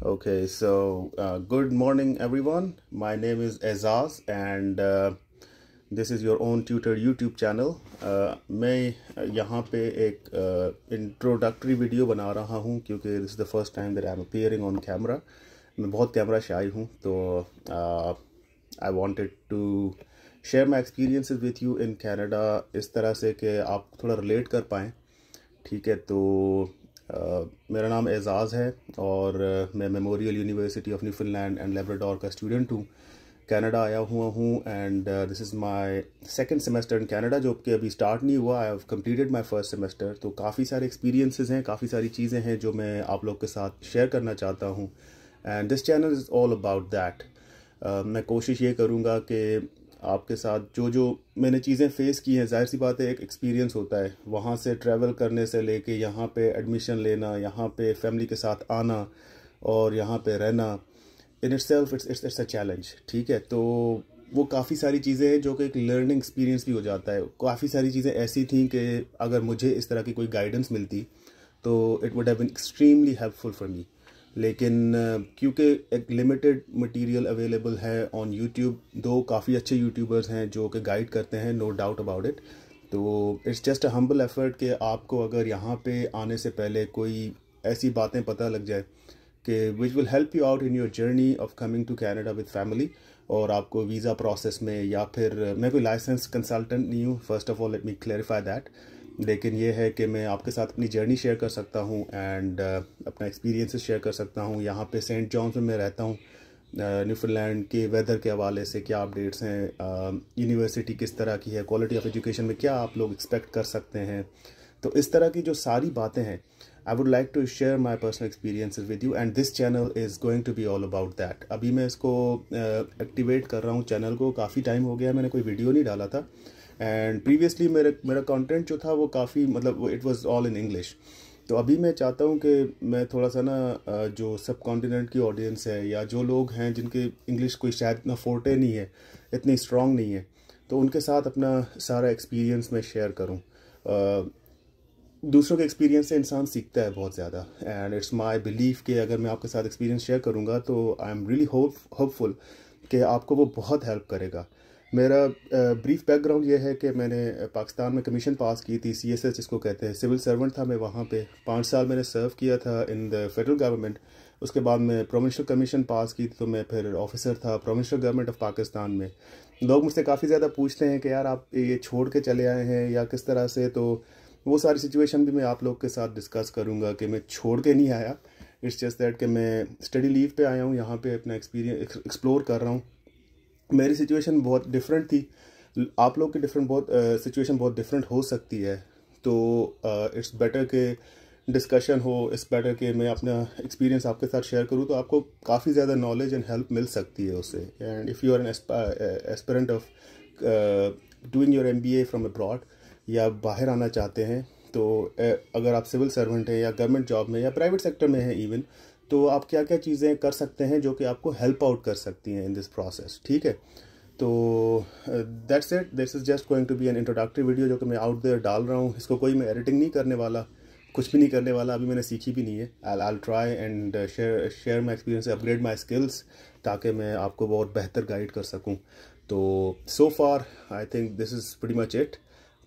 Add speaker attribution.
Speaker 1: okay so uh, good morning everyone my name is Azaz and uh, this is your own tutor YouTube channel मैं यहाँ पे एक introductory video बना रहा हूँ क्योंकि this is the first time that I'm appearing on camera मैं बहुत कैमरा शाई हूँ तो I wanted to share my experiences with you in Canada इस तरह से कि आप थोड़ा relate कर पाएँ ठीक है तो Uh, मेरा नाम एजाज़ है और uh, मैं Memorial University of Newfoundland and Labrador का स्टूडेंट हूँ कनाडा आया हुआ हूँ and this is my second semester in Canada जो कि अभी स्टार्ट नहीं हुआ I have completed my first semester तो काफ़ी सारे एक्सपीरियंसेस हैं काफ़ी सारी चीज़ें हैं जो मैं आप लोग के साथ शेयर करना चाहता हूँ and this channel is all about that मैं कोशिश ये करूँगा कि आपके साथ जो जो मैंने चीज़ें फ़ेस की हैं जाहिर सी बात है एक एक्सपीरियंस होता है वहाँ से ट्रैवल करने से लेके यहाँ पे एडमिशन लेना यहाँ पे फैमिली के साथ आना और यहाँ पे रहना in itself it's it's it's a challenge ठीक है तो वो काफ़ी सारी चीज़ें हैं जो कि एक लर्निंग एक्सपीरियंस भी हो जाता है काफ़ी सारी चीज़ें ऐसी थी कि अगर मुझे इस तरह की कोई गाइडेंस मिलती तो it would have been extremely helpful for me लेकिन क्योंकि एक लिमिटेड मटेरियल अवेलेबल है ऑन यूट्यूब दो काफ़ी अच्छे यूट्यूबर्स हैं जो कि गाइड करते हैं नो डाउट अबाउट इट तो it's just a humble effort कि आपको अगर यहाँ पे आने से पहले कोई ऐसी बातें पता लग जाए कि which will help you out in your journey of coming to Canada with family और आपको वीज़ा प्रोसेस में या फिर मैं कोई लाइसेंस कंसल्टेंट नहीं हूँ first of all let me clarify that लेकिन ये है कि मैं आपके साथ अपनी जर्नी शेयर कर सकता हूँ एंड uh, अपना एक्सपीरियंसेस शेयर कर सकता हूँ यहाँ पे सेंट जॉन्स में मैं रहता हूँ न्यूफीलैंड uh, के वेदर के हवाले से क्या अपडेट्स हैं यूनिवर्सिटी uh, किस तरह की है क्वालिटी ऑफ एजुकेशन में क्या आप लोग एक्सपेक्ट कर सकते हैं तो इस तरह की जो सारी बातें हैं I would like to share my personal experience with you and this channel is going to be all about that अभी मैं इसको एक्टिवेट uh, कर रहा हूँ चैनल को काफ़ी टाइम हो गया मैंने कोई वीडियो नहीं डाला था एंड प्रीवियसली मेरे मेरा कॉन्टेंट जो था वो काफ़ी मतलब it was all in English तो अभी मैं चाहता हूँ कि मैं थोड़ा सा ना जो सब कॉन्टिनेंट की ऑडियंस है या जो लोग हैं जिनके इंग्लिश कोई शायद इतना फोर्टे नहीं है इतनी स्ट्रॉन्ग नहीं है तो उनके साथ अपना सारा एक्सपीरियंस मैं शेयर करूँ दूसरों के एक्सपीरियंस से इंसान सीखता है बहुत ज़्यादा एंड इट्स माई बिलीफ कि अगर मैं आपके साथ एक्सपीरियंस शेयर करूँगा तो आई एम रियली होपफुल कि आपको वो बहुत हेल्प करेगा मेरा ब्रीफ बैकग्राउंड ये है कि मैंने पाकिस्तान में कमीशन पास की थी सी एस एस जिसको कहते हैं सिविल सर्वेंट था मैं वहाँ पे पाँच साल मैंने सर्व किया था इन द फेडरल गवर्नमेंट उसके बाद मैं प्रोविंशल कमीशन पास की तो मैं फिर ऑफिसर था प्रोविंशल गवर्नमेंट ऑफ पाकिस्तान में लोग मुझसे काफ़ी ज़्यादा पूछते हैं कि यार आप ये छोड़ के चले आए हैं या किस तरह से तो वो सारी सिचुएशन भी मैं आप लोग के साथ डिस्कस करूँगा कि मैं छोड़ के नहीं आया इट्स जस्ट दैट कि मैं स्टडी लीव पे आया हूँ यहाँ पे अपना एक्सपीरियंस एक्सप्लोर कर रहा हूँ मेरी सिचुएशन बहुत डिफरेंट थी आप लोग की डिफरेंट बहुत सिचुएशन uh, बहुत डिफरेंट हो सकती है तो इट्स uh, बेटर के डिस्कशन हो इट्स बेटर के मैं अपना एक्सपीरियंस आपके साथ शेयर करूँ तो आपको काफ़ी ज़्यादा नॉलेज एंड हेल्प मिल सकती है उससे and if you are an aspirant of doing your M B A from abroad या बाहर आना चाहते हैं तो अगर आप सिविल सर्वेंट हैं या गवर्नमेंट जॉब में या प्राइवेट सेक्टर में हैं इवन तो आप क्या क्या चीज़ें कर सकते हैं जो कि आपको हेल्प आउट कर सकती हैं इन दिस प्रोसेस ठीक है तो that's it this is just going to be an introductory video जो कि मैं आउट देयर डाल रहा हूँ इसको कोई मैं एडिटिंग नहीं करने वाला कुछ भी नहीं करने वाला अभी मैंने सीखी भी नहीं है I I try and share share my experience upgrade my skills ताकि मैं आपको बहुत बेहतर गाइड कर सकूँ तो so far I think this is very much it